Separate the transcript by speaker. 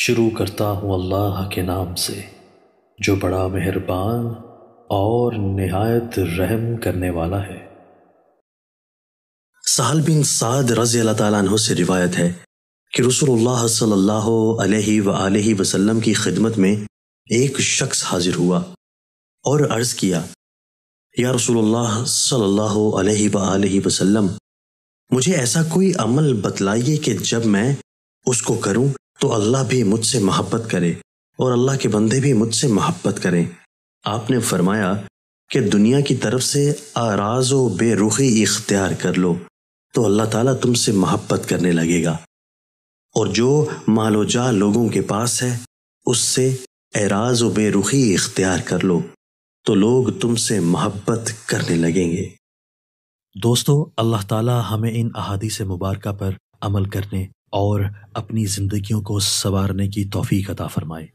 Speaker 1: शुरू करता हूँ अल्लाह के नाम से जो बड़ा मेहरबान और नहायत रहम करने वाला है सहल बिन साद रज़ी अल्लाह से रिवायत है कि रसूलुल्लाह सल्लल्लाहु अलैहि वसल्लम की खिदमत में एक शख्स हाजिर हुआ और अर्ज़ किया या रसूलुल्लाह सल्लल्लाहु अलैहि वसल्लम मुझे ऐसा कोई अमल बतलाइए कि जब मैं उसको करूं तो अल्लाह भी मुझसे मोहब्बत करे और अल्लाह के बंदे भी मुझसे मोहब्बत करें आपने फरमाया कि दुनिया की तरफ से आराज व बेरुखी इख्तियार कर लो तो अल्लाह ताला तुमसे मोहब्बत करने लगेगा और जो मालो जा लोगों के पास है उससे एराज व बेरुखी इख्तियार कर लो तो लोग तुमसे मोहब्बत करने लगेंगे दोस्तों अल्लाह ताला हमें इन अहादी से मुबारक पर अमल करने और अपनी ज़िंदगियों को संवारने की तोफ़ी अदा फ़रमाए